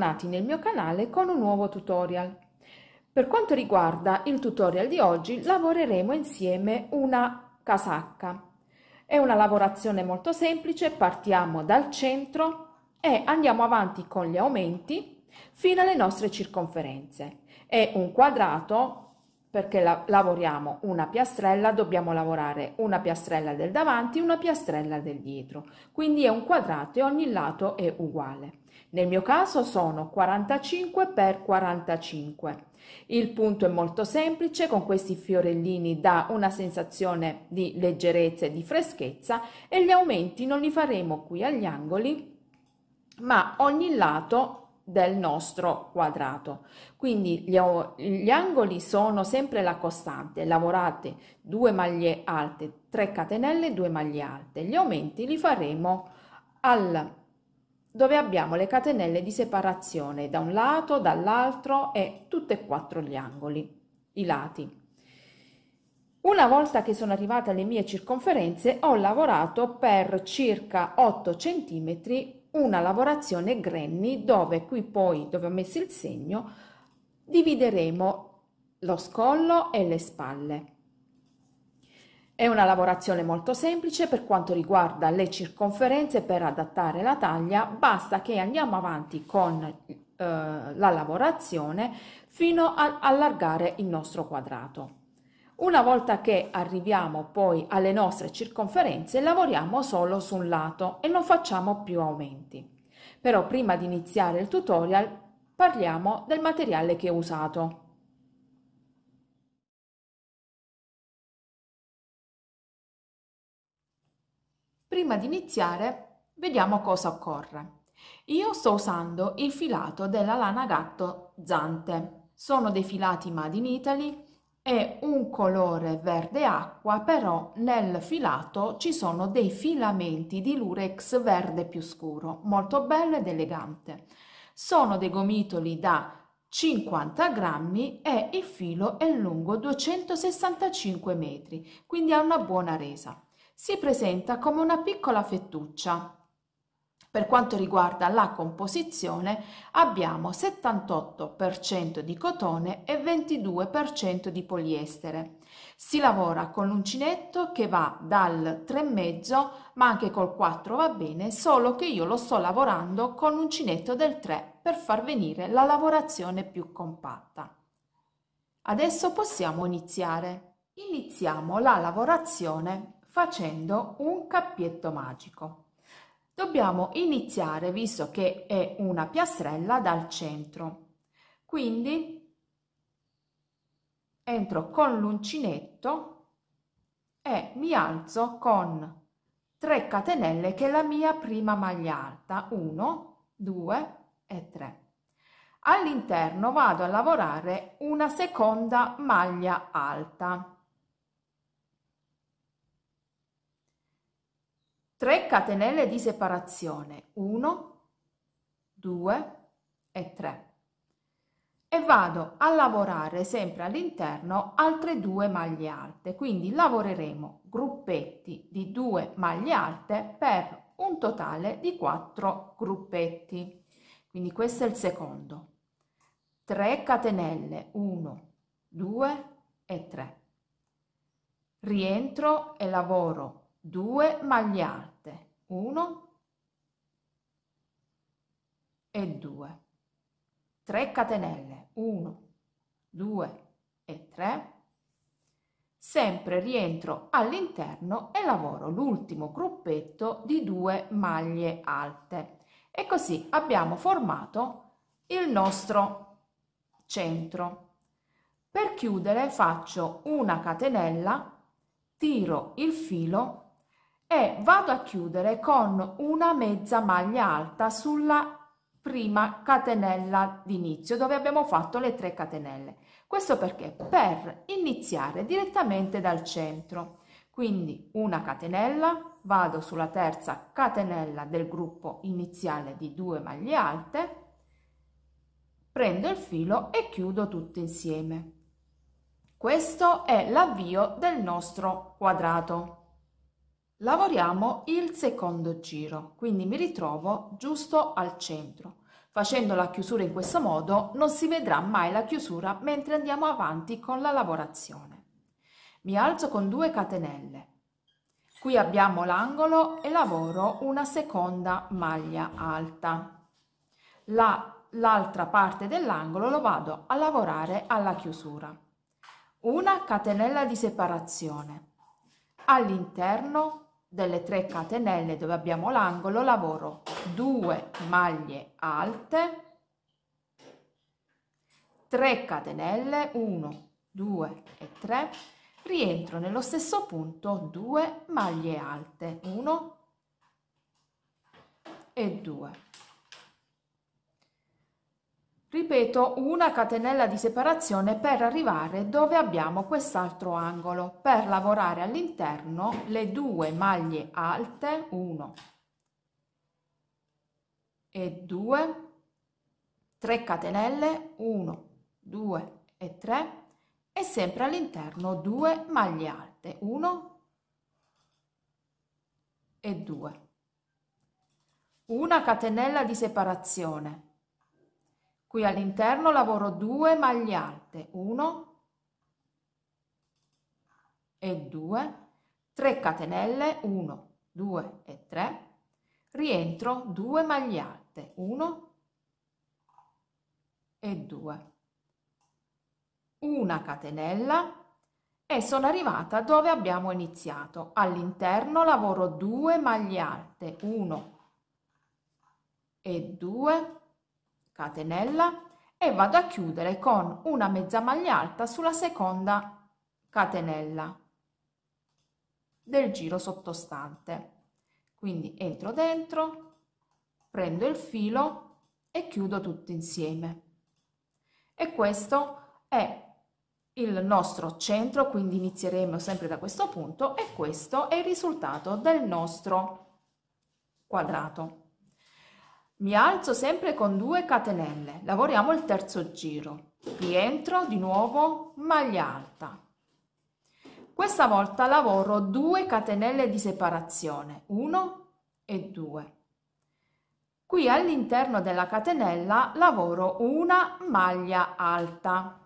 bentornati nel mio canale con un nuovo tutorial. Per quanto riguarda il tutorial di oggi lavoreremo insieme una casacca. È una lavorazione molto semplice, partiamo dal centro e andiamo avanti con gli aumenti fino alle nostre circonferenze. È un quadrato perché la lavoriamo una piastrella, dobbiamo lavorare una piastrella del davanti, una piastrella del dietro. Quindi è un quadrato e ogni lato è uguale. Nel mio caso sono 45 x 45. Il punto è molto semplice, con questi fiorellini dà una sensazione di leggerezza e di freschezza e gli aumenti non li faremo qui agli angoli, ma ogni lato del nostro quadrato. Quindi gli, gli, angoli sono sempre la costante, lavorate due maglie alte, 3 catenelle, 2 maglie alte. Gli aumenti li faremo al dove abbiamo le catenelle di separazione da un lato, dall'altro e tutti e quattro gli angoli, i lati. Una volta che sono arrivata alle mie circonferenze ho lavorato per circa 8 cm una lavorazione granny dove qui poi dove ho messo il segno divideremo lo scollo e le spalle. È una lavorazione molto semplice per quanto riguarda le circonferenze per adattare la taglia, basta che andiamo avanti con eh, la lavorazione fino a allargare il nostro quadrato. Una volta che arriviamo poi alle nostre circonferenze lavoriamo solo su un lato e non facciamo più aumenti. Però prima di iniziare il tutorial parliamo del materiale che ho usato. Prima di iniziare vediamo cosa occorre. Io sto usando il filato della lana gatto Zante. Sono dei filati Made in Italy e un colore verde acqua, però nel filato ci sono dei filamenti di lurex verde più scuro, molto bello ed elegante. Sono dei gomitoli da 50 grammi e il filo è lungo 265 metri, quindi ha una buona resa si presenta come una piccola fettuccia. Per quanto riguarda la composizione abbiamo 78% di cotone e 22% di poliestere. Si lavora con l'uncinetto che va dal 3,5 ma anche col 4 va bene, solo che io lo sto lavorando con l'uncinetto del 3 per far venire la lavorazione più compatta. Adesso possiamo iniziare. Iniziamo la lavorazione facendo un cappietto magico. Dobbiamo iniziare, visto che è una piastrella, dal centro. Quindi entro con l'uncinetto e mi alzo con 3 catenelle che è la mia prima maglia alta, 1, 2 e 3. All'interno vado a lavorare una seconda maglia alta 3 catenelle di separazione 1 2 e 3 e vado a lavorare sempre all'interno altre due maglie alte quindi lavoreremo gruppetti di 2 maglie alte per un totale di 4 gruppetti quindi questo è il secondo 3 catenelle 1 2 e 3 rientro e lavoro 2 maglie alte 1 e 2 3 catenelle 1 2 e 3 sempre rientro all'interno e lavoro l'ultimo gruppetto di 2 maglie alte e così abbiamo formato il nostro centro per chiudere faccio una catenella tiro il filo e vado a chiudere con una mezza maglia alta sulla prima catenella d'inizio dove abbiamo fatto le 3 catenelle questo perché per iniziare direttamente dal centro quindi una catenella vado sulla terza catenella del gruppo iniziale di due maglie alte prendo il filo e chiudo tutto insieme questo è l'avvio del nostro quadrato lavoriamo il secondo giro quindi mi ritrovo giusto al centro facendo la chiusura in questo modo non si vedrà mai la chiusura mentre andiamo avanti con la lavorazione mi alzo con due catenelle qui abbiamo l'angolo e lavoro una seconda maglia alta l'altra la, parte dell'angolo lo vado a lavorare alla chiusura una catenella di separazione all'interno delle 3 catenelle dove abbiamo l'angolo lavoro 2 maglie alte 3 catenelle 1 2 e 3 rientro nello stesso punto 2 maglie alte 1 e 2 Ripeto una catenella di separazione per arrivare dove abbiamo quest'altro angolo per lavorare all'interno le due maglie alte 1 e 2 3 catenelle 1 2 e 3 e sempre all'interno 2 maglie alte 1 e 2 una catenella di separazione Qui all'interno lavoro 2 maglie alte, 1 e 2, 3 catenelle, 1, 2 e 3, rientro 2 maglie alte, 1 e 2, una catenella e sono arrivata dove abbiamo iniziato. All'interno lavoro 2 maglie alte, 1 e 2, catenella e vado a chiudere con una mezza maglia alta sulla seconda catenella del giro sottostante quindi entro dentro prendo il filo e chiudo tutto insieme e questo è il nostro centro quindi inizieremo sempre da questo punto e questo è il risultato del nostro quadrato mi alzo sempre con 2 catenelle, lavoriamo il terzo giro, rientro di nuovo maglia alta. Questa volta lavoro 2 catenelle di separazione, 1 e 2. Qui all'interno della catenella lavoro una maglia alta.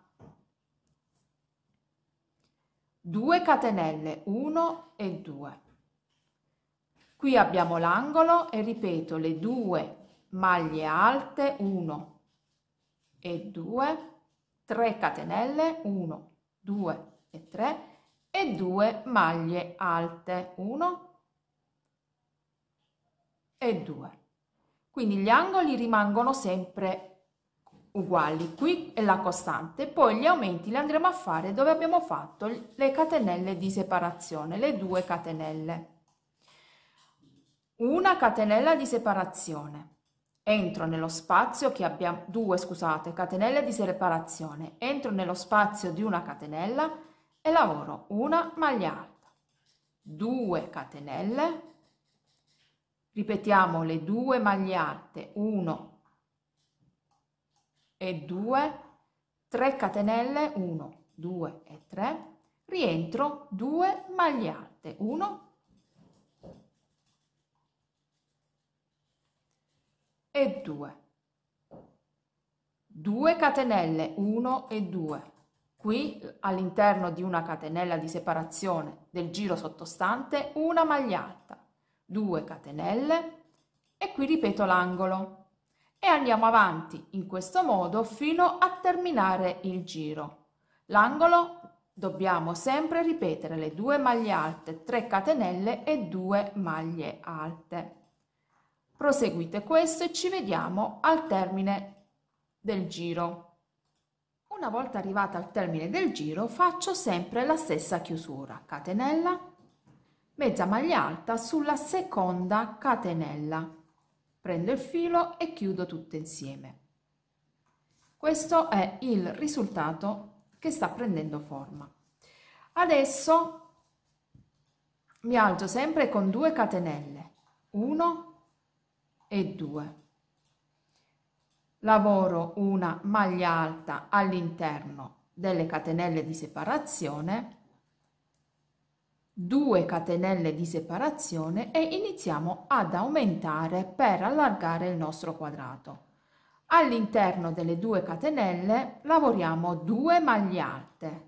2 catenelle, 1 e 2. Qui abbiamo l'angolo e ripeto le due maglie alte 1 e 2 3 catenelle 1 2 e 3 e 2 maglie alte 1 e 2 quindi gli angoli rimangono sempre uguali qui è la costante poi gli aumenti li andremo a fare dove abbiamo fatto le catenelle di separazione le due catenelle una catenella di separazione entro nello spazio che abbiamo due scusate catenelle di separazione entro nello spazio di una catenella e lavoro una maglia alta 2 catenelle ripetiamo le due maglie alte 1 e 2 3 catenelle 1 2 e 3 rientro 2 maglie alte 1 e 2 2 catenelle 1 e 2 qui all'interno di una catenella di separazione del giro sottostante una maglia alta 2 catenelle e qui ripeto l'angolo e andiamo avanti in questo modo fino a terminare il giro l'angolo dobbiamo sempre ripetere le due maglie alte 3 catenelle e 2 maglie alte Proseguite questo e ci vediamo al termine del giro. Una volta arrivata al termine del giro faccio sempre la stessa chiusura, catenella, mezza maglia alta sulla seconda catenella, prendo il filo e chiudo tutte insieme. Questo è il risultato che sta prendendo forma. Adesso mi alzo sempre con 2 catenelle, 1, e 2 lavoro una maglia alta all'interno delle catenelle di separazione 2 catenelle di separazione e iniziamo ad aumentare per allargare il nostro quadrato all'interno delle 2 catenelle lavoriamo 2 maglie alte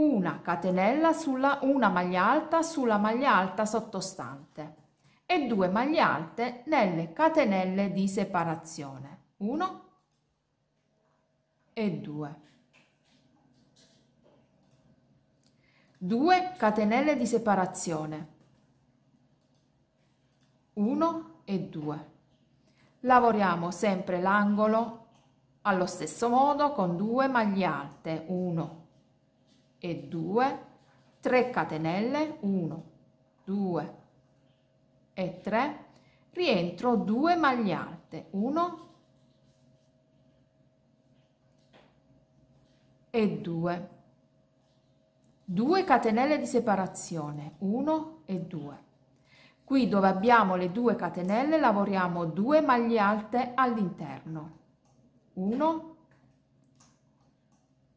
una catenella sulla una maglia alta sulla maglia alta sottostante e due maglie alte nelle catenelle di separazione 1 e 2 2 catenelle di separazione 1 e 2 lavoriamo sempre l'angolo allo stesso modo con due maglie alte 1 e 2, 3 catenelle, 1, 2 e 3, rientro 2 maglie alte, 1 e 2, 2 catenelle di separazione, 1 e 2. Qui dove abbiamo le due catenelle lavoriamo 2 maglie alte all'interno, 1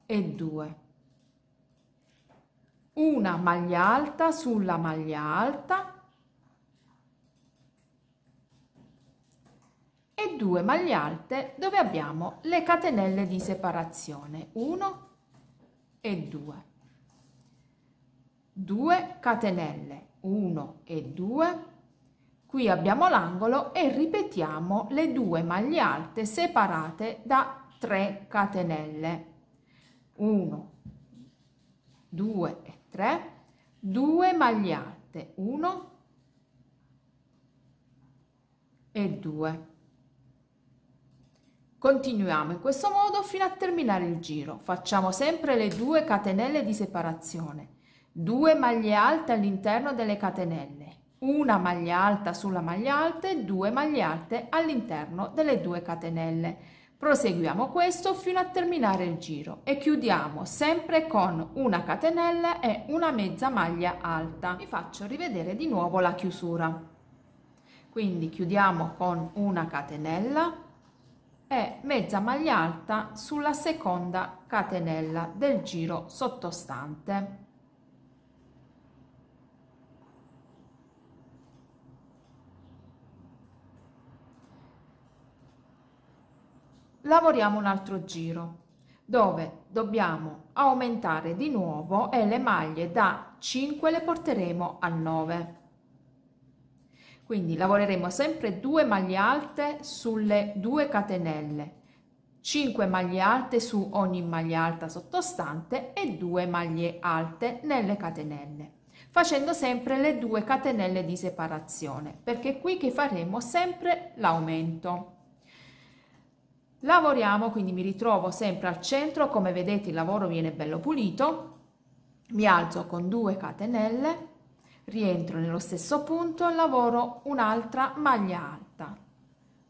e 2 una maglia alta sulla maglia alta e due maglie alte dove abbiamo le catenelle di separazione 1 e 2 2 catenelle 1 e 2 qui abbiamo l'angolo e ripetiamo le due maglie alte separate da 3 catenelle 1 2 e 3, 2 maglie alte, 1 e 2. Continuiamo in questo modo fino a terminare il giro. Facciamo sempre le due catenelle di separazione. 2 maglie alte all'interno delle catenelle, una maglia alta sulla maglia alta e 2 maglie alte all'interno delle due catenelle Proseguiamo questo fino a terminare il giro e chiudiamo sempre con una catenella e una mezza maglia alta. Vi faccio rivedere di nuovo la chiusura. Quindi chiudiamo con una catenella e mezza maglia alta sulla seconda catenella del giro sottostante. lavoriamo un altro giro dove dobbiamo aumentare di nuovo e le maglie da 5 le porteremo a 9 quindi lavoreremo sempre 2 maglie alte sulle 2 catenelle 5 maglie alte su ogni maglia alta sottostante e 2 maglie alte nelle catenelle facendo sempre le 2 catenelle di separazione perché qui che faremo sempre l'aumento Lavoriamo, quindi mi ritrovo sempre al centro, come vedete il lavoro viene bello pulito, mi alzo con 2 catenelle, rientro nello stesso punto, lavoro un'altra maglia alta,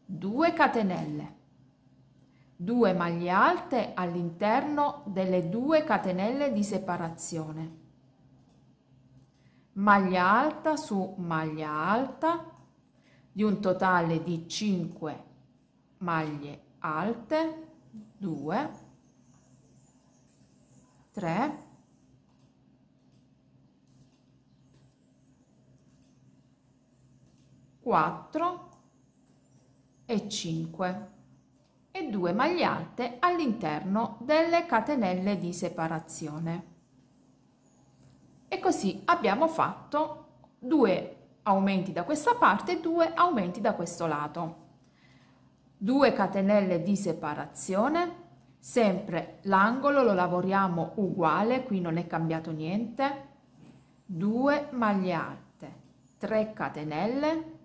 2 catenelle, 2 maglie alte all'interno delle 2 catenelle di separazione, maglia alta su maglia alta, di un totale di 5 maglie alte 2 3 4 e 5 e due maglie alte all'interno delle catenelle di separazione e così abbiamo fatto due aumenti da questa parte e due aumenti da questo lato 2 catenelle di separazione sempre l'angolo lo lavoriamo uguale qui non è cambiato niente 2 maglie alte 3 catenelle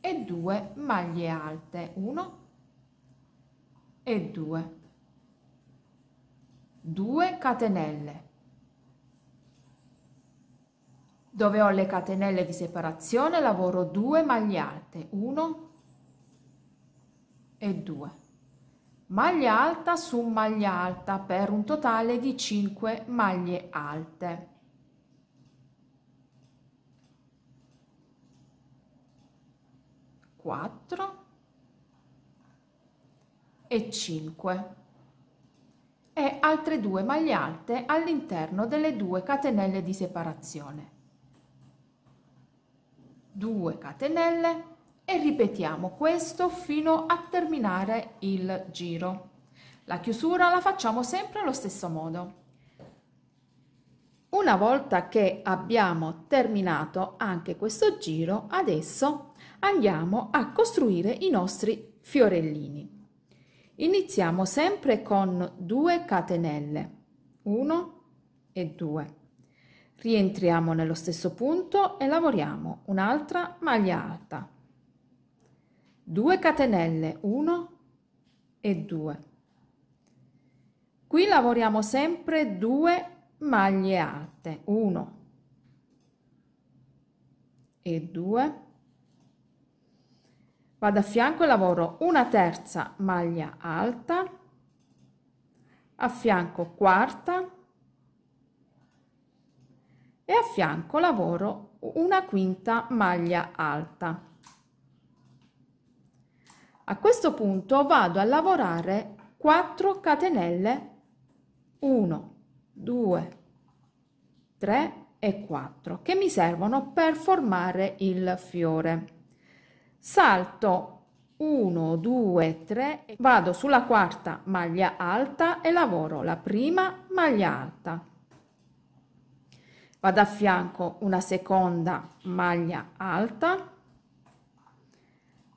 e 2 maglie alte 1 e 2 2 catenelle dove ho le catenelle di separazione lavoro 2 maglie alte 1 e 2 maglia alta su maglia alta per un totale di 5 maglie alte Quattro e 5 e altre due maglie alte all'interno delle due catenelle di separazione 2 catenelle e ripetiamo questo fino a terminare il giro. La chiusura la facciamo sempre allo stesso modo. Una volta che abbiamo terminato anche questo giro, adesso andiamo a costruire i nostri fiorellini. Iniziamo sempre con 2 catenelle, 1 e 2. Rientriamo nello stesso punto e lavoriamo un'altra maglia alta. 2 catenelle 1 e 2 qui lavoriamo sempre 2 maglie alte 1 e 2 vado a fianco e lavoro una terza maglia alta a fianco quarta e a fianco lavoro una quinta maglia alta a questo punto vado a lavorare 4 catenelle 1, 2, 3 e 4 che mi servono per formare il fiore. Salto 1, 2, 3, vado sulla quarta maglia alta e lavoro la prima maglia alta. Vado a fianco una seconda maglia alta,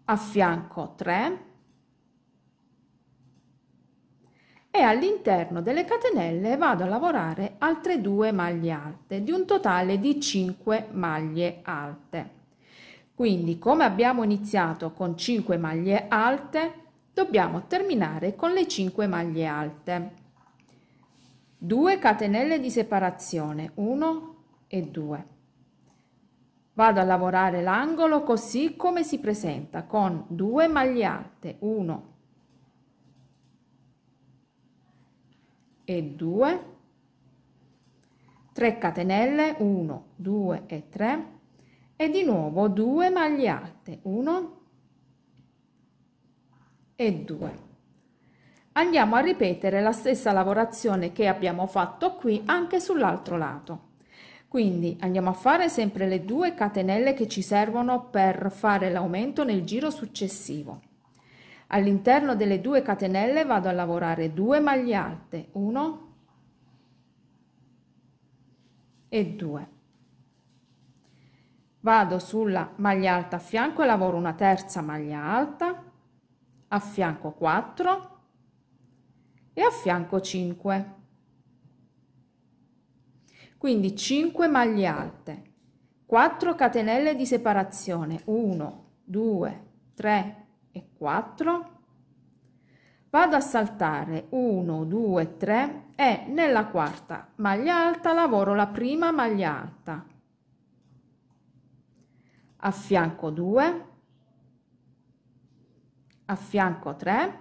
a fianco 3 e all'interno delle catenelle vado a lavorare altre due maglie alte di un totale di 5 maglie alte quindi come abbiamo iniziato con 5 maglie alte dobbiamo terminare con le 5 maglie alte 2 catenelle di separazione 1 e 2 vado a lavorare l'angolo così come si presenta con 2 maglie alte 1 e 2 3 catenelle 1 2 e 3 e di nuovo 2 maglie alte 1 e 2 andiamo a ripetere la stessa lavorazione che abbiamo fatto qui anche sull'altro lato quindi andiamo a fare sempre le due catenelle che ci servono per fare l'aumento nel giro successivo. All'interno delle due catenelle vado a lavorare due maglie alte, 1 e 2. Vado sulla maglia alta a fianco e lavoro una terza maglia alta, a fianco 4 e a fianco 5 quindi 5 maglie alte, 4 catenelle di separazione, 1, 2, 3 e 4. Vado a saltare 1, 2, 3 e nella quarta maglia alta lavoro la prima maglia alta. A fianco 2, a fianco 3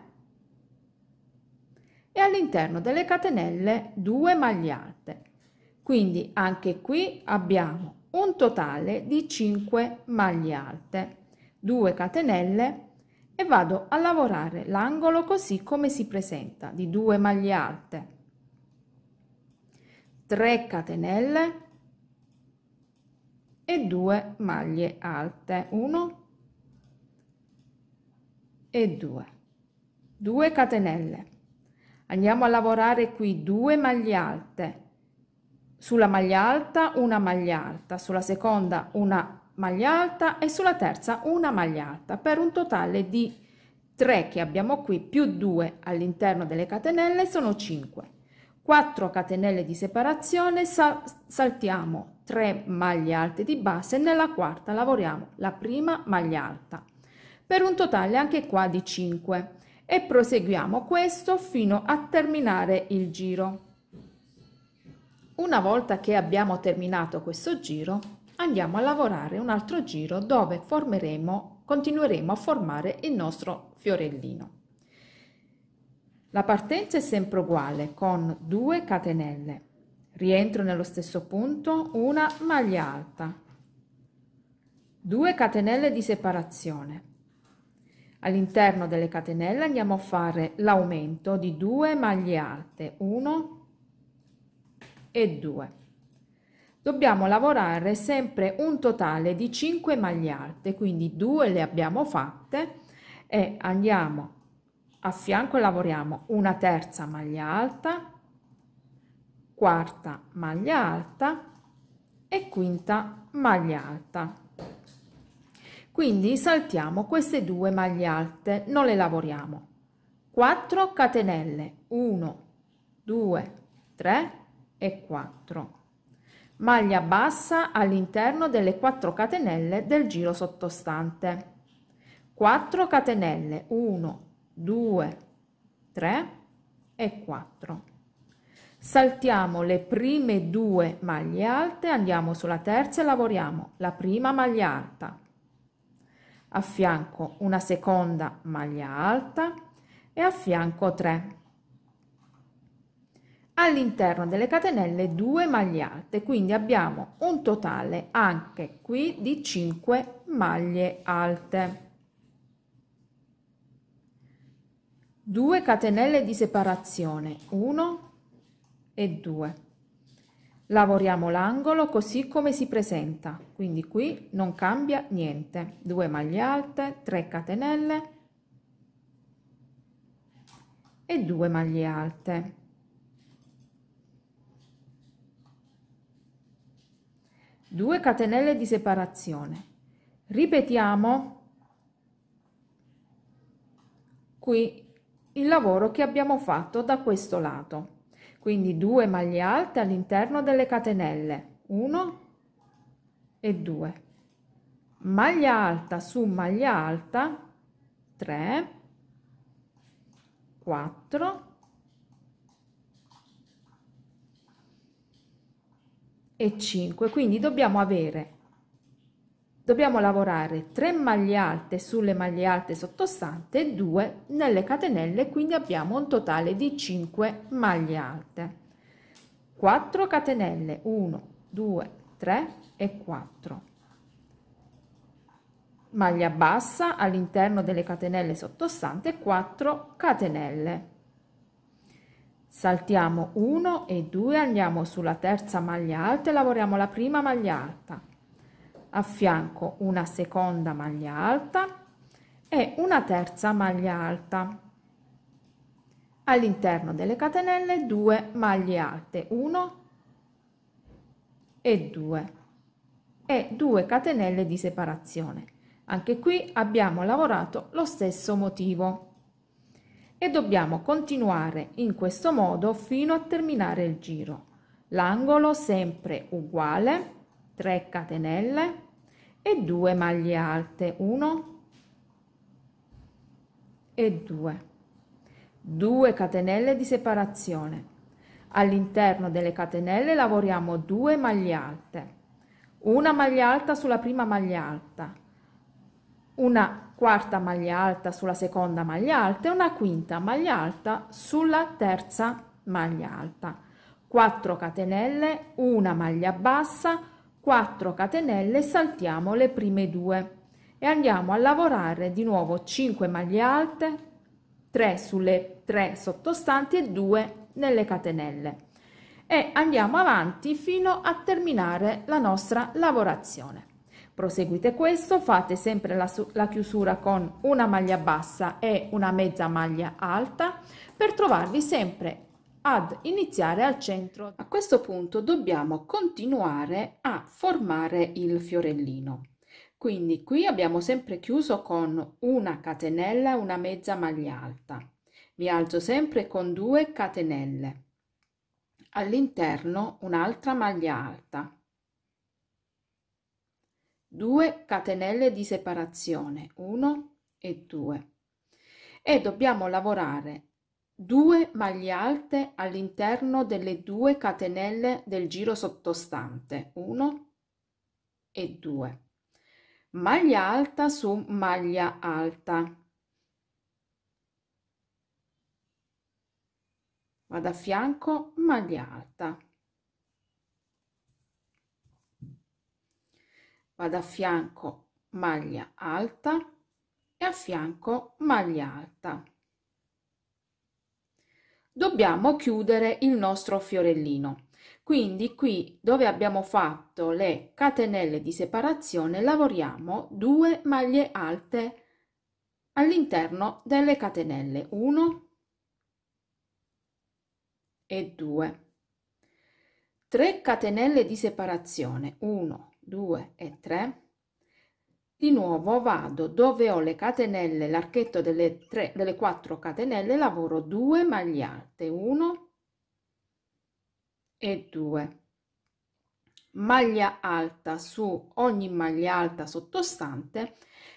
e all'interno delle catenelle 2 maglie alte quindi anche qui abbiamo un totale di 5 maglie alte, 2 catenelle e vado a lavorare l'angolo così come si presenta di 2 maglie alte 3 catenelle e 2 maglie alte 1 e 2 2 catenelle andiamo a lavorare qui 2 maglie alte sulla maglia alta una maglia alta, sulla seconda una maglia alta e sulla terza una maglia alta per un totale di 3 che abbiamo qui più 2 all'interno delle catenelle sono 5. 4 catenelle di separazione sal saltiamo 3 maglie alte di base nella quarta lavoriamo la prima maglia alta per un totale anche qua di 5 e proseguiamo questo fino a terminare il giro. Una volta che abbiamo terminato questo giro, andiamo a lavorare un altro giro dove formeremo, continueremo a formare il nostro fiorellino. La partenza è sempre uguale con 2 catenelle. Rientro nello stesso punto, una maglia alta, 2 catenelle di separazione. All'interno delle catenelle andiamo a fare l'aumento di 2 maglie alte, 1 e 2. Dobbiamo lavorare sempre un totale di 5 maglie alte, quindi 2 le abbiamo fatte e andiamo a fianco e lavoriamo una terza maglia alta, quarta maglia alta e quinta maglia alta. Quindi saltiamo queste due maglie alte, non le lavoriamo. 4 catenelle 1 2 3 e 4 maglia bassa all'interno delle 4 catenelle del giro sottostante 4 catenelle 1 2 3 e 4 saltiamo le prime due maglie alte andiamo sulla terza e lavoriamo la prima maglia alta a fianco una seconda maglia alta e a fianco 3 all'interno delle catenelle 2 maglie alte quindi abbiamo un totale anche qui di 5 maglie alte 2 catenelle di separazione 1 e 2 lavoriamo l'angolo così come si presenta quindi qui non cambia niente 2 maglie alte 3 catenelle e 2 maglie alte 2 catenelle di separazione ripetiamo qui il lavoro che abbiamo fatto da questo lato quindi 2 maglie alte all'interno delle catenelle 1 e 2 maglia alta su maglia alta 3 4 e 5 quindi dobbiamo avere dobbiamo lavorare 3 maglie alte sulle maglie alte sottostante 2 nelle catenelle quindi abbiamo un totale di 5 maglie alte 4 catenelle 1 2 3 e 4 maglia bassa all'interno delle catenelle sottostante 4 catenelle saltiamo 1 e 2 andiamo sulla terza maglia alta e lavoriamo la prima maglia alta a fianco una seconda maglia alta e una terza maglia alta all'interno delle catenelle 2 maglie alte 1 e 2 e 2 catenelle di separazione anche qui abbiamo lavorato lo stesso motivo e dobbiamo continuare in questo modo fino a terminare il giro. L'angolo sempre uguale, 3 catenelle e 2 maglie alte, 1 e 2. 2 catenelle di separazione. All'interno delle catenelle lavoriamo 2 maglie alte. Una maglia alta sulla prima maglia alta, una quarta maglia alta sulla seconda maglia alta e una quinta maglia alta sulla terza maglia alta. 4 catenelle, una maglia bassa, 4 catenelle, saltiamo le prime due e andiamo a lavorare di nuovo 5 maglie alte, 3 sulle 3 sottostanti e 2 nelle catenelle e andiamo avanti fino a terminare la nostra lavorazione proseguite questo fate sempre la, la, chiusura con una maglia bassa e una mezza maglia alta per trovarvi sempre ad iniziare al centro a questo punto dobbiamo continuare a formare il fiorellino quindi qui abbiamo sempre chiuso con una catenella una mezza maglia alta mi alzo sempre con due catenelle all'interno un'altra maglia alta 2 catenelle di separazione 1 e 2 e dobbiamo lavorare 2 maglie alte all'interno delle due catenelle del giro sottostante 1 e 2 maglia alta su maglia alta vado a fianco maglia alta vado a fianco maglia alta e a fianco maglia alta dobbiamo chiudere il nostro fiorellino quindi qui dove abbiamo fatto le catenelle di separazione lavoriamo 2 maglie alte all'interno delle catenelle 1 e 2 3 catenelle di separazione 1 2 e 3 di nuovo vado dove ho le catenelle l'archetto delle, 3, delle 4 catenelle lavoro 2 maglie alte 1 e 2 maglia alta su ogni maglia alta sottostante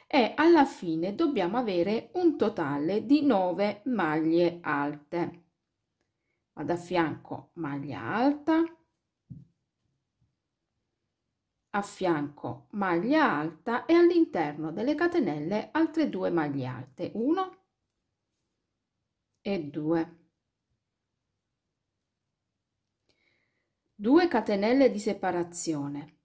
e alla fine dobbiamo avere un totale di 9 maglie alte vado a fianco maglia alta a fianco maglia alta e all'interno delle catenelle altre due maglie alte 1 e 2 2 catenelle di separazione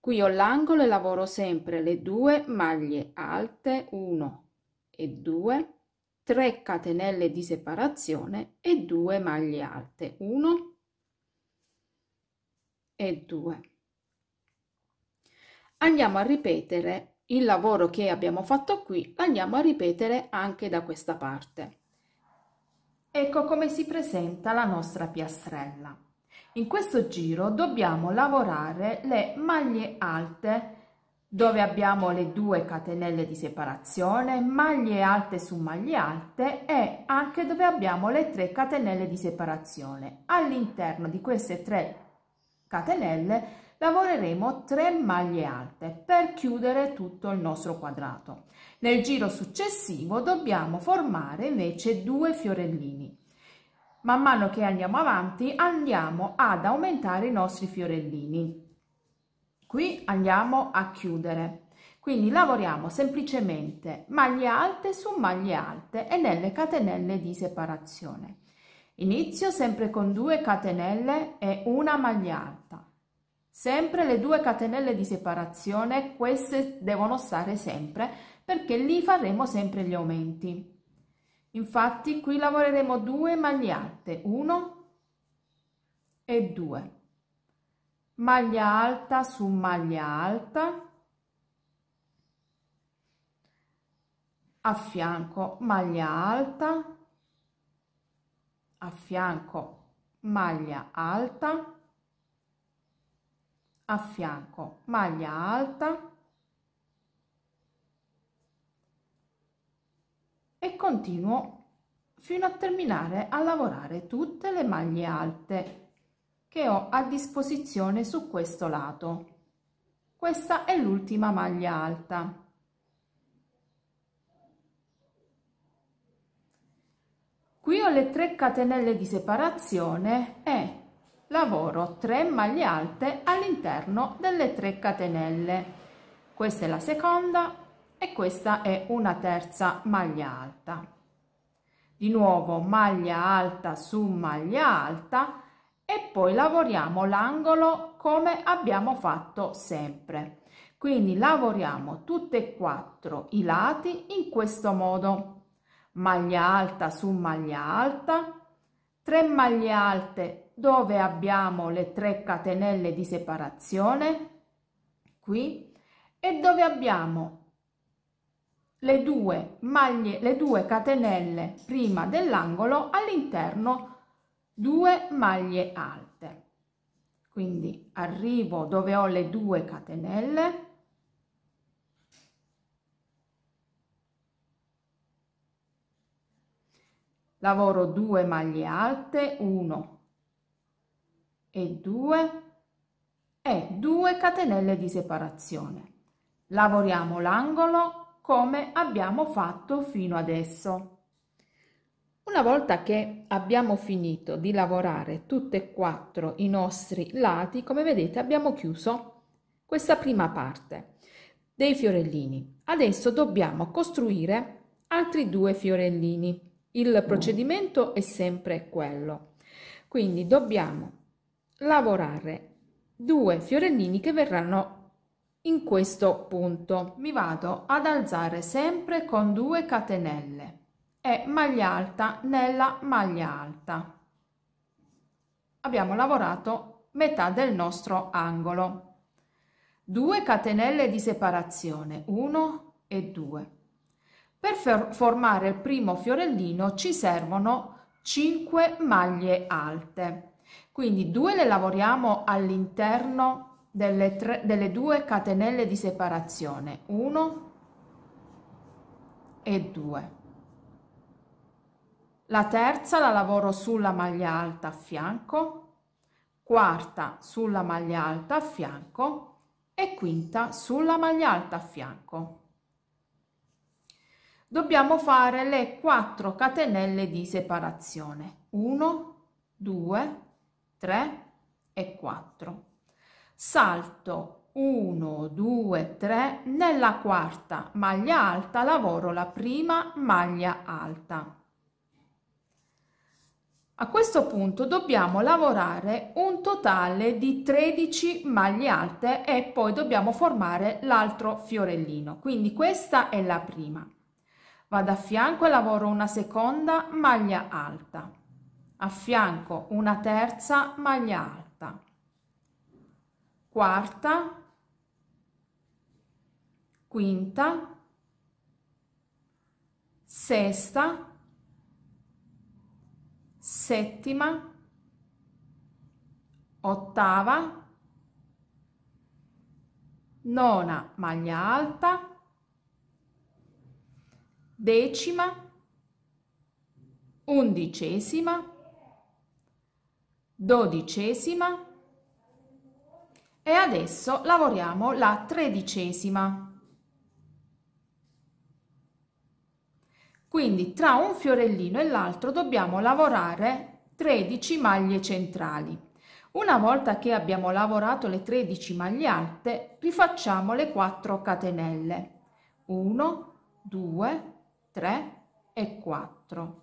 qui ho l'angolo e lavoro sempre le due maglie alte 1 e 2 3 catenelle di separazione e 2 maglie alte 1 e 2 andiamo a ripetere il lavoro che abbiamo fatto qui, andiamo a ripetere anche da questa parte. Ecco come si presenta la nostra piastrella. In questo giro dobbiamo lavorare le maglie alte dove abbiamo le due catenelle di separazione, maglie alte su maglie alte e anche dove abbiamo le tre catenelle di separazione. All'interno di queste tre catenelle lavoreremo 3 maglie alte per chiudere tutto il nostro quadrato. Nel giro successivo dobbiamo formare invece due fiorellini. Man mano che andiamo avanti andiamo ad aumentare i nostri fiorellini. Qui andiamo a chiudere. Quindi lavoriamo semplicemente maglie alte su maglie alte e nelle catenelle di separazione. Inizio sempre con 2 catenelle e una maglia alta. Sempre le due catenelle di separazione, queste devono stare sempre perché lì faremo sempre gli aumenti. Infatti qui lavoreremo due maglie alte, 1 e 2. Maglia alta su maglia alta, a fianco maglia alta, a fianco maglia alta, a fianco, maglia alta e continuo fino a terminare a lavorare tutte le maglie alte che ho a disposizione su questo lato. Questa è l'ultima maglia alta. Qui ho le tre catenelle di separazione e lavoro 3 maglie alte all'interno delle 3 catenelle questa è la seconda e questa è una terza maglia alta di nuovo maglia alta su maglia alta e poi lavoriamo l'angolo come abbiamo fatto sempre quindi lavoriamo tutte e quattro i lati in questo modo maglia alta su maglia alta 3 maglie alte dove abbiamo le tre catenelle di separazione, qui, e dove abbiamo le due maglie, le due catenelle prima dell'angolo all'interno due maglie alte. Quindi arrivo dove ho le due catenelle, lavoro 2 maglie alte, 1, e 2 e 2 catenelle di separazione. Lavoriamo l'angolo come abbiamo fatto fino adesso. Una volta che abbiamo finito di lavorare tutti e quattro i nostri lati, come vedete abbiamo chiuso questa prima parte dei fiorellini. Adesso dobbiamo costruire altri due fiorellini. Il procedimento è sempre quello. Quindi dobbiamo lavorare due fiorellini che verranno in questo punto mi vado ad alzare sempre con due catenelle e maglia alta nella maglia alta abbiamo lavorato metà del nostro angolo 2 catenelle di separazione 1 e 2 per formare il primo fiorellino ci servono 5 maglie alte quindi 2 le lavoriamo all'interno delle, delle due catenelle di separazione, 1 e 2. La terza la lavoro sulla maglia alta a fianco, quarta sulla maglia alta a fianco e quinta sulla maglia alta a fianco dobbiamo fare le 4 catenelle di separazione 1 2 3 e 4. Salto 1, 2, 3 nella quarta maglia alta lavoro la prima maglia alta. A questo punto dobbiamo lavorare un totale di 13 maglie alte e poi dobbiamo formare l'altro fiorellino. Quindi questa è la prima. Vado a fianco e lavoro una seconda maglia alta a fianco una terza maglia alta, quarta, quinta, sesta, settima, ottava, nona maglia alta, decima, undicesima, dodicesima e adesso lavoriamo la tredicesima. Quindi tra un fiorellino e l'altro dobbiamo lavorare 13 maglie centrali. Una volta che abbiamo lavorato le 13 maglie alte, rifacciamo le 4 catenelle. 1, 2, 3 e 4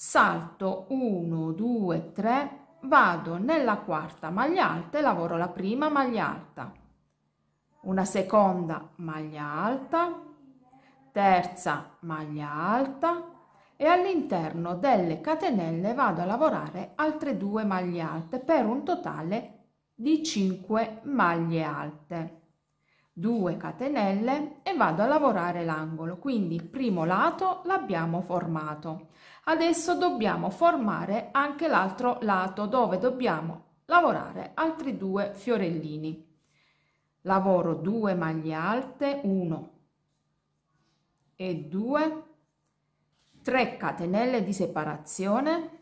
salto 1, 2, 3, vado nella quarta maglia alta e lavoro la prima maglia alta, una seconda maglia alta, terza maglia alta e all'interno delle catenelle vado a lavorare altre due maglie alte per un totale di 5 maglie alte. 2 catenelle e vado a lavorare l'angolo, quindi il primo lato l'abbiamo formato. Adesso dobbiamo formare anche l'altro lato dove dobbiamo lavorare altri due fiorellini. Lavoro 2 maglie alte, 1 e 2, 3 catenelle di separazione,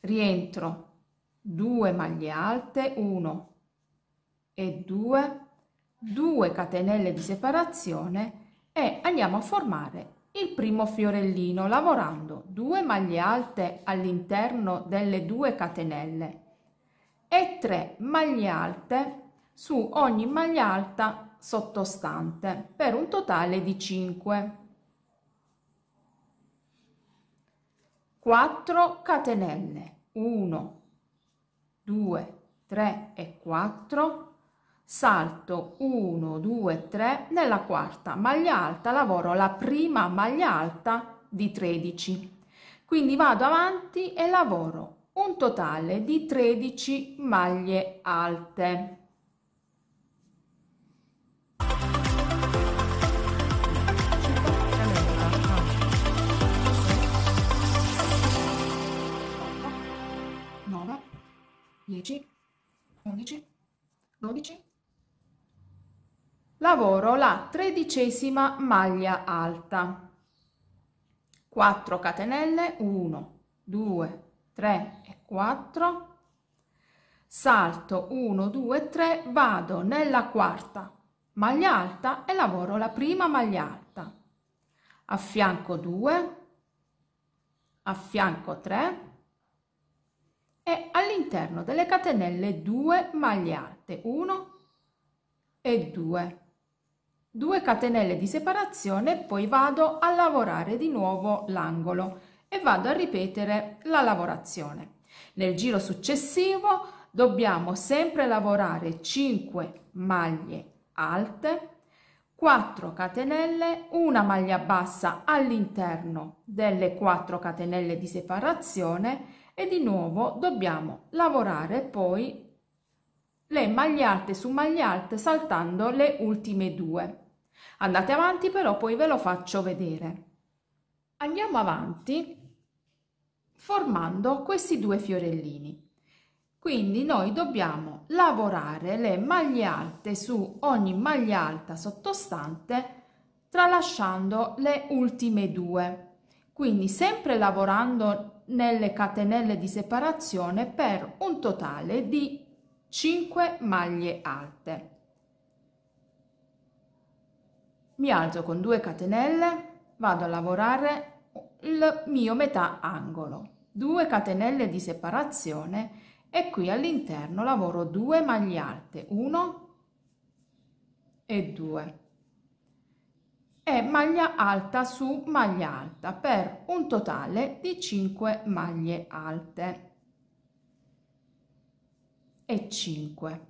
rientro 2 maglie alte, 1 e 2, 2 catenelle di separazione e andiamo a formare il primo fiorellino lavorando due maglie alte all'interno delle due catenelle e 3 maglie alte su ogni maglia alta sottostante per un totale di 5 4 catenelle 1 2 3 e 4 salto 1 2 3 nella quarta maglia alta lavoro la prima maglia alta di 13 quindi vado avanti e lavoro un totale di 13 maglie alte dieci, undici, dodici lavoro la tredicesima maglia alta 4 catenelle 1 2 3 e 4 salto 1 2 3 vado nella quarta maglia alta e lavoro la prima maglia alta a fianco 2 a fianco 3 e all'interno delle catenelle 2 maglie alte 1 e 2 2 catenelle di separazione poi vado a lavorare di nuovo l'angolo e vado a ripetere la lavorazione nel giro successivo dobbiamo sempre lavorare 5 maglie alte 4 catenelle una maglia bassa all'interno delle 4 catenelle di separazione e di nuovo dobbiamo lavorare poi le maglie alte su maglie alte saltando le ultime due Andate avanti però, poi ve lo faccio vedere. Andiamo avanti formando questi due fiorellini. Quindi noi dobbiamo lavorare le maglie alte su ogni maglia alta sottostante tralasciando le ultime due. Quindi sempre lavorando nelle catenelle di separazione per un totale di 5 maglie alte mi alzo con 2 catenelle, vado a lavorare il mio metà angolo, 2 catenelle di separazione e qui all'interno lavoro 2 maglie alte, 1 e 2 e maglia alta su maglia alta per un totale di 5 maglie alte e 5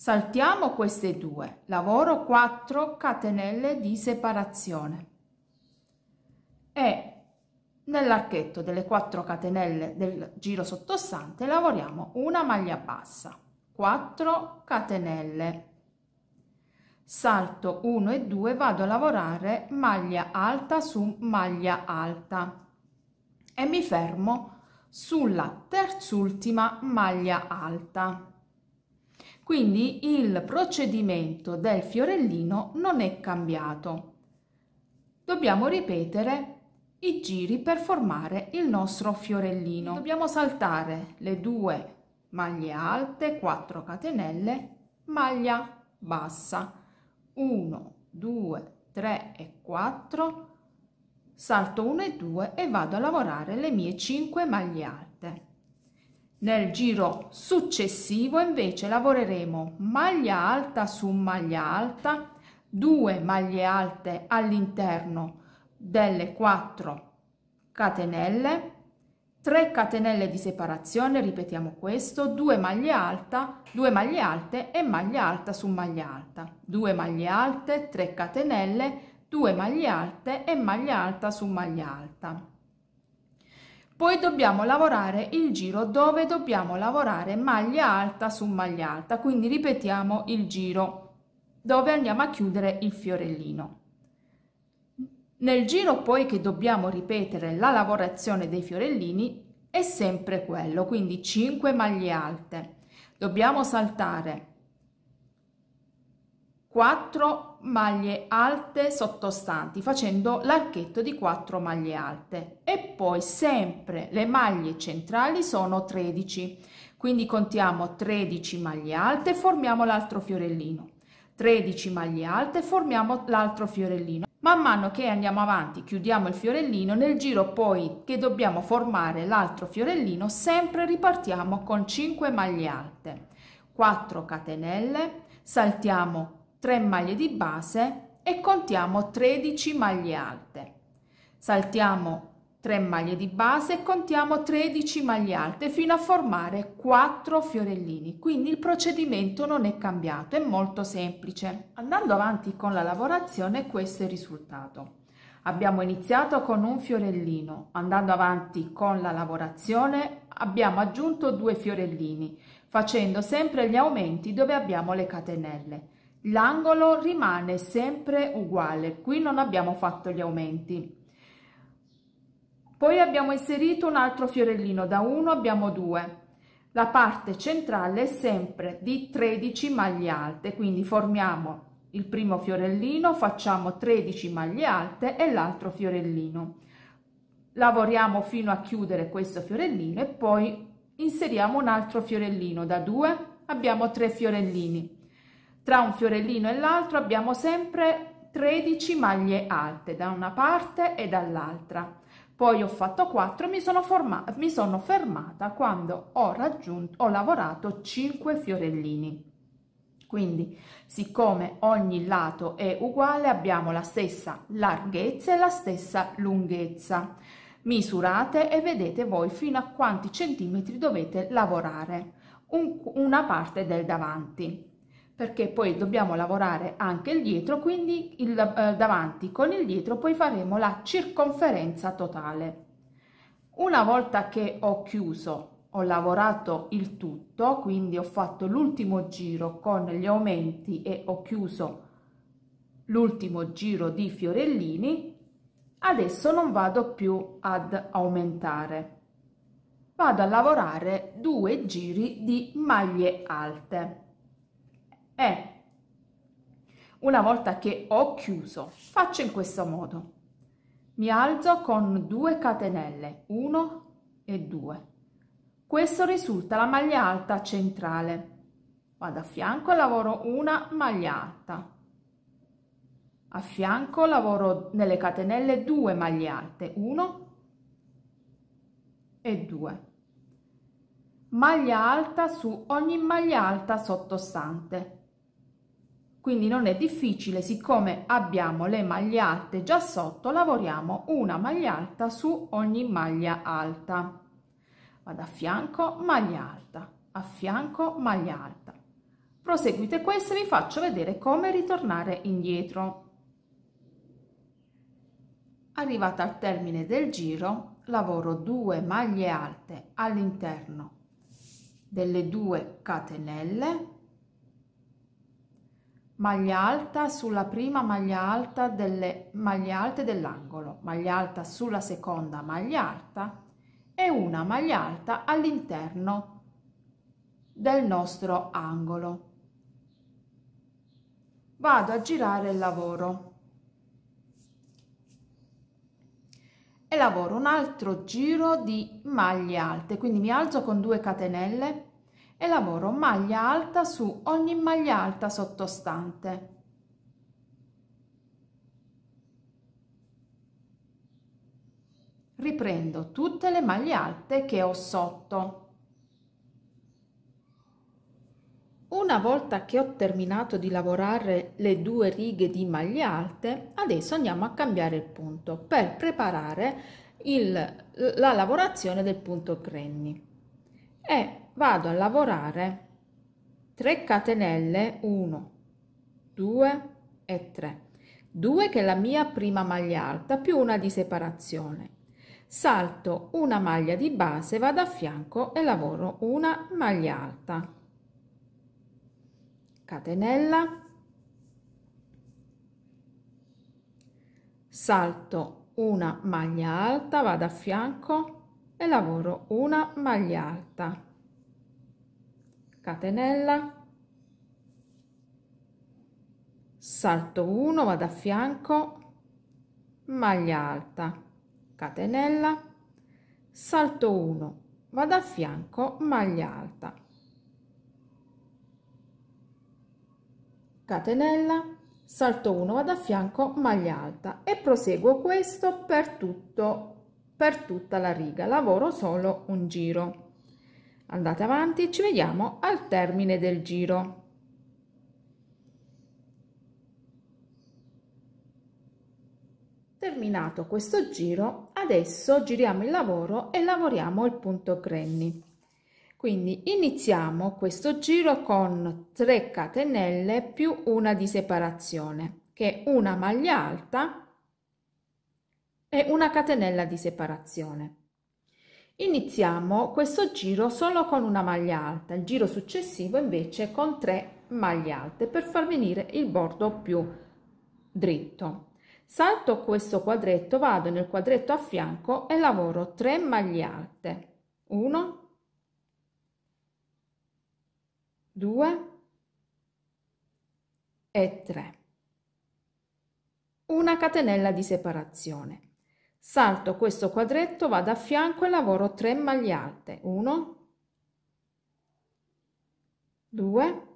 Saltiamo queste due, lavoro 4 catenelle di separazione e nell'archetto delle 4 catenelle del giro sottostante lavoriamo una maglia bassa, 4 catenelle, salto 1 e 2 vado a lavorare maglia alta su maglia alta e mi fermo sulla terzultima maglia alta quindi il procedimento del fiorellino non è cambiato. Dobbiamo ripetere i giri per formare il nostro fiorellino. Dobbiamo saltare le due maglie alte, 4 catenelle, maglia bassa, 1, 2, 3 e 4, salto 1 e 2 e vado a lavorare le mie 5 maglie alte. Nel giro successivo invece lavoreremo maglia alta su maglia alta, 2 maglie alte all'interno delle 4 catenelle, 3 catenelle di separazione, ripetiamo questo, 2 maglie alta, 2 maglie alte e maglia alta su maglia alta, 2 maglie alte, 3 catenelle, 2 maglie alte e maglia alta su maglia alta. Poi dobbiamo lavorare il giro dove dobbiamo lavorare maglia alta su maglia alta, quindi ripetiamo il giro dove andiamo a chiudere il fiorellino. Nel giro poi che dobbiamo ripetere la lavorazione dei fiorellini è sempre quello, quindi 5 maglie alte. Dobbiamo saltare 4 maglie alte sottostanti facendo l'archetto di 4 maglie alte e poi sempre le maglie centrali sono 13 quindi contiamo 13 maglie alte formiamo l'altro fiorellino 13 maglie alte formiamo l'altro fiorellino man mano che andiamo avanti chiudiamo il fiorellino nel giro poi che dobbiamo formare l'altro fiorellino sempre ripartiamo con 5 maglie alte 4 catenelle saltiamo 3 maglie di base e contiamo 13 maglie alte. Saltiamo 3 maglie di base e contiamo 13 maglie alte fino a formare 4 fiorellini. Quindi il procedimento non è cambiato, è molto semplice. Andando avanti con la lavorazione questo è il risultato. Abbiamo iniziato con un fiorellino, andando avanti con la lavorazione abbiamo aggiunto due fiorellini facendo sempre gli aumenti dove abbiamo le catenelle l'angolo rimane sempre uguale qui non abbiamo fatto gli aumenti poi abbiamo inserito un altro fiorellino da 1 abbiamo 2 la parte centrale è sempre di 13 maglie alte quindi formiamo il primo fiorellino facciamo 13 maglie alte e l'altro fiorellino lavoriamo fino a chiudere questo fiorellino e poi inseriamo un altro fiorellino da 2 abbiamo 3 fiorellini tra un fiorellino e l'altro abbiamo sempre 13 maglie alte da una parte e dall'altra poi ho fatto 4 mi sono, formata mi sono fermata quando ho raggiunto ho lavorato 5 fiorellini quindi siccome ogni lato è uguale abbiamo la stessa larghezza e la stessa lunghezza misurate e vedete voi fino a quanti centimetri dovete lavorare un, una parte del davanti perché poi dobbiamo lavorare anche il dietro, quindi il, eh, davanti con il dietro poi faremo la circonferenza totale. Una volta che ho chiuso, ho lavorato il tutto, quindi ho fatto l'ultimo giro con gli aumenti e ho chiuso l'ultimo giro di fiorellini, adesso non vado più ad aumentare. Vado a lavorare due giri di maglie alte e eh, una volta che ho chiuso faccio in questo modo mi alzo con 2 catenelle 1 e 2 questo risulta la maglia alta centrale vado a fianco lavoro una maglia alta a fianco lavoro nelle catenelle 2 maglie alte 1 e 2 maglia alta su ogni maglia alta sottostante quindi non è difficile siccome abbiamo le maglie alte già sotto lavoriamo una maglia alta su ogni maglia alta vado a fianco maglia alta a fianco maglia alta proseguite questo e vi faccio vedere come ritornare indietro arrivata al termine del giro lavoro 2 maglie alte all'interno delle due catenelle maglia alta sulla prima maglia alta delle maglie alte dell'angolo, maglia alta sulla seconda maglia alta e una maglia alta all'interno del nostro angolo. Vado a girare il lavoro e lavoro un altro giro di maglie alte, quindi mi alzo con 2 catenelle e lavoro maglia alta su ogni maglia alta sottostante. Riprendo tutte le maglie alte che ho sotto. Una volta che ho terminato di lavorare le due righe di maglie alte, adesso andiamo a cambiare il punto per preparare il, la lavorazione del punto granny. E vado a lavorare 3 catenelle 1 2 e 3 2 che è la mia prima maglia alta più una di separazione salto una maglia di base vado a fianco e lavoro una maglia alta catenella salto una maglia alta vado a fianco e lavoro una maglia alta catenella salto 1 vado a fianco maglia alta catenella salto 1 vado a fianco maglia alta catenella salto 1 vado a fianco maglia alta e proseguo questo per tutto per tutta la riga lavoro solo un giro Andate avanti ci vediamo al termine del giro. Terminato questo giro, adesso giriamo il lavoro e lavoriamo il punto crenni. Quindi iniziamo questo giro con 3 catenelle più una di separazione, che è una maglia alta e una catenella di separazione. Iniziamo questo giro solo con una maglia alta, il giro successivo invece con 3 maglie alte per far venire il bordo più dritto. Salto questo quadretto, vado nel quadretto a fianco e lavoro 3 maglie alte. 1, 2 e 3. Una catenella di separazione. Salto questo quadretto, vado a fianco e lavoro 3 maglie alte. 1, 2,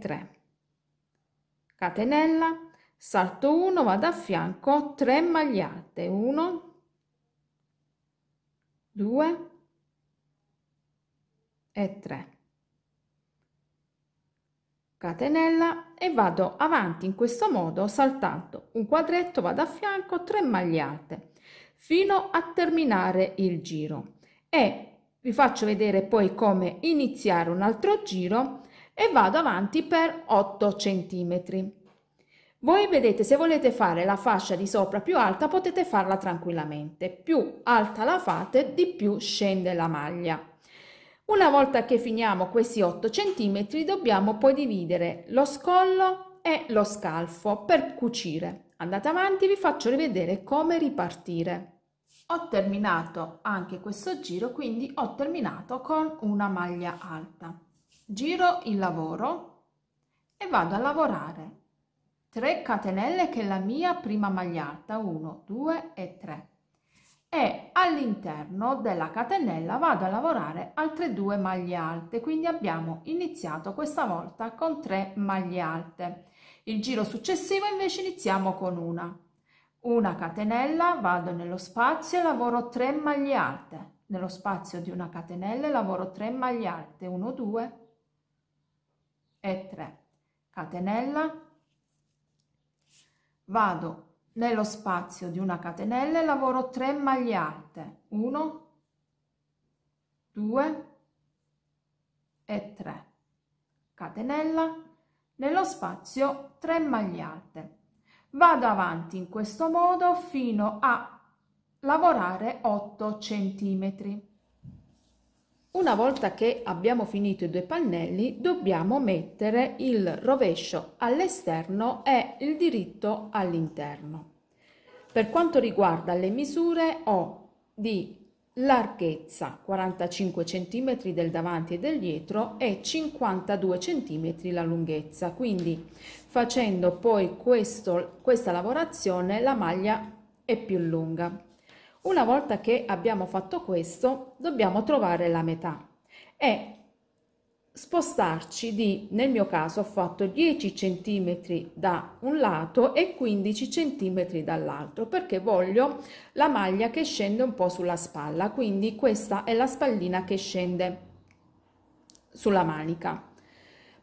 3 catenella salto 1 vado a fianco 3 maglie alte 1 2 e 3 catenella e vado avanti in questo modo saltando un quadretto vado a fianco 3 maglie alte fino a terminare il giro e vi faccio vedere poi come iniziare un altro giro e vado avanti per 8 centimetri voi vedete se volete fare la fascia di sopra più alta potete farla tranquillamente più alta la fate di più scende la maglia una volta che finiamo questi 8 cm dobbiamo poi dividere lo scollo e lo scalfo per cucire. Andate avanti, vi faccio rivedere come ripartire. Ho terminato anche questo giro, quindi ho terminato con una maglia alta. Giro il lavoro e vado a lavorare 3 catenelle che è la mia prima maglia alta, 1, 2 e 3 e all'interno della catenella vado a lavorare altre due maglie alte quindi abbiamo iniziato questa volta con 3 maglie alte il giro successivo invece iniziamo con una una catenella vado nello spazio e lavoro 3 maglie alte nello spazio di una catenella lavoro 3 maglie alte 1 2 e 3 catenella vado nello spazio di una catenella lavoro 3 maglie alte 1 2 e 3 catenella nello spazio 3 maglie alte vado avanti in questo modo fino a lavorare 8 centimetri una volta che abbiamo finito i due pannelli dobbiamo mettere il rovescio all'esterno e il diritto all'interno. Per quanto riguarda le misure ho di larghezza 45 cm del davanti e del dietro e 52 cm la lunghezza, quindi facendo poi questo, questa lavorazione la maglia è più lunga. Una volta che abbiamo fatto questo, dobbiamo trovare la metà e spostarci di, nel mio caso ho fatto 10 cm da un lato e 15 cm dall'altro perché voglio la maglia che scende un po' sulla spalla, quindi questa è la spallina che scende sulla manica.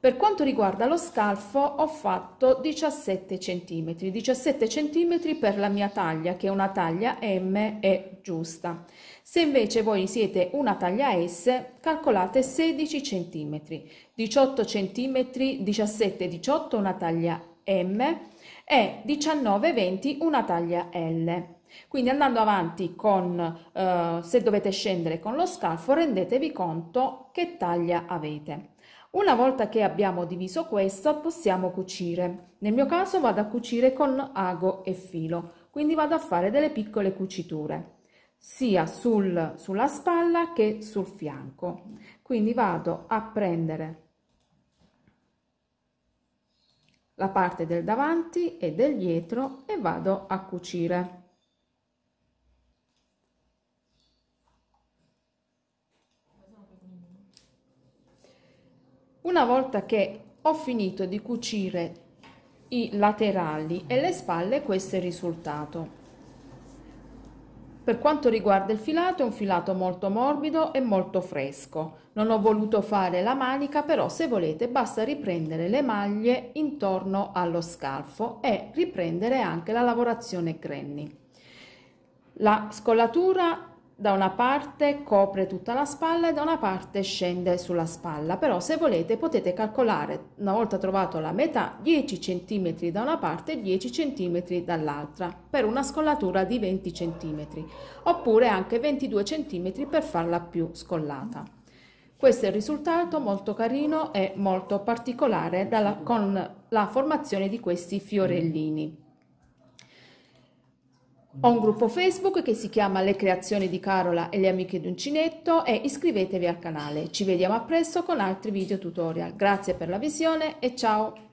Per quanto riguarda lo scalfo ho fatto 17 cm, 17 cm per la mia taglia che è una taglia M è giusta. Se invece voi siete una taglia S calcolate 16 cm, 18 cm, 17, 18 una taglia M e 19, 20 una taglia L. Quindi andando avanti con, eh, se dovete scendere con lo scalfo, rendetevi conto che taglia avete. Una volta che abbiamo diviso questo possiamo cucire. Nel mio caso vado a cucire con ago e filo, quindi vado a fare delle piccole cuciture sia sul, sulla spalla che sul fianco. Quindi vado a prendere la parte del davanti e del dietro e vado a cucire. Una volta che ho finito di cucire i laterali e le spalle, questo è il risultato. Per quanto riguarda il filato, è un filato molto morbido e molto fresco. Non ho voluto fare la manica, però se volete basta riprendere le maglie intorno allo scalfo e riprendere anche la lavorazione granny. La scollatura da una parte copre tutta la spalla e da una parte scende sulla spalla, però se volete potete calcolare una volta trovato la metà 10 cm da una parte e 10 cm dall'altra per una scollatura di 20 cm oppure anche 22 cm per farla più scollata. Questo è il risultato molto carino e molto particolare dalla, con la formazione di questi fiorellini. Ho un gruppo Facebook che si chiama Le creazioni di Carola e le amiche di Uncinetto e iscrivetevi al canale. Ci vediamo a presto con altri video tutorial. Grazie per la visione e ciao!